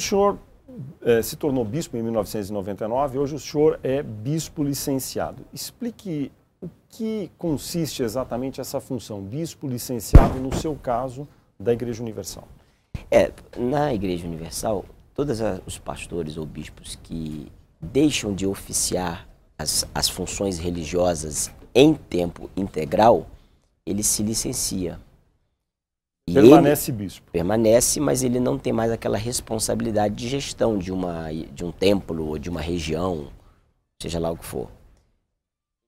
O senhor eh, se tornou bispo em 1999, hoje o senhor é bispo licenciado. Explique o que consiste exatamente essa função, bispo licenciado, no seu caso, da Igreja Universal. É, na Igreja Universal, todos os pastores ou bispos que deixam de oficiar as, as funções religiosas em tempo integral, ele se licencia e permanece ele bispo. Permanece, mas ele não tem mais aquela responsabilidade de gestão de, uma, de um templo ou de uma região, seja lá o que for.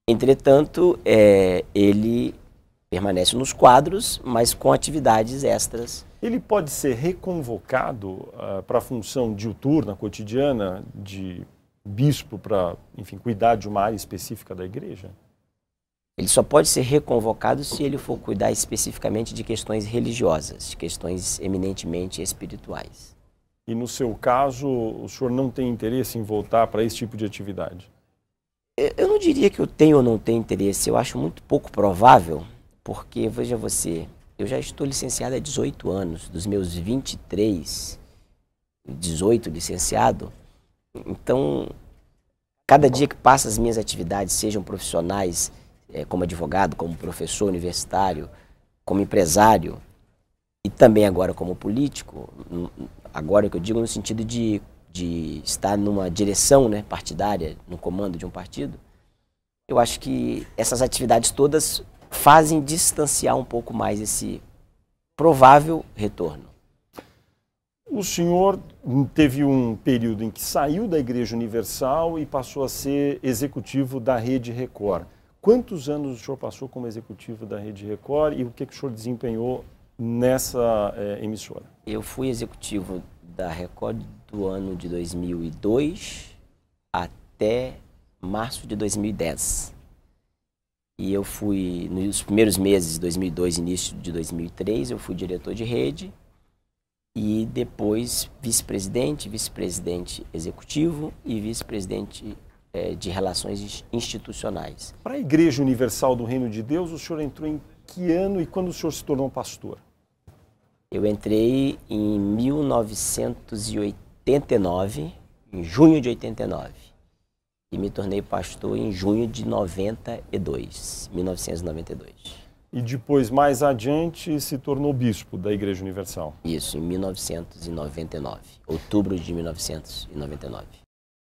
Entretanto, é, ele permanece nos quadros, mas com atividades extras. Ele pode ser reconvocado uh, ah, para a função diuturna, cotidiana, de bispo, para, enfim, cuidar de uma área específica da igreja? Ele só pode ser reconvocado se ele for cuidar especificamente de questões religiosas, de questões eminentemente espirituais. E no seu caso, o senhor não tem interesse em voltar para esse tipo de atividade? Eu não diria que eu tenho ou não tenho interesse. Eu acho muito pouco provável, porque, veja você, eu já estou licenciado há 18 anos, dos meus 23, 18 licenciado. Então, cada dia que passa as minhas atividades, sejam profissionais, é, como advogado, como professor universitário, como empresário e também agora como político, agora que eu digo no sentido de, de estar numa direção né, partidária, no comando de um partido, eu acho que essas atividades todas fazem distanciar um pouco mais esse provável retorno. O senhor teve um período em que saiu da Igreja Universal e passou a ser executivo da Rede Record. Quantos anos o senhor passou como executivo da Rede Record e o que, que o senhor desempenhou nessa é, emissora? Eu fui executivo da Record do ano de 2002 até março de 2010. E eu fui, nos primeiros meses de 2002, início de 2003, eu fui diretor de rede e depois vice-presidente, vice-presidente executivo e vice-presidente é, de relações institucionais. Para a Igreja Universal do Reino de Deus, o senhor entrou em que ano e quando o senhor se tornou pastor? Eu entrei em 1989, em junho de 89, e me tornei pastor em junho de 92, 1992. E depois, mais adiante, se tornou bispo da Igreja Universal. Isso, em 1999, outubro de 1999.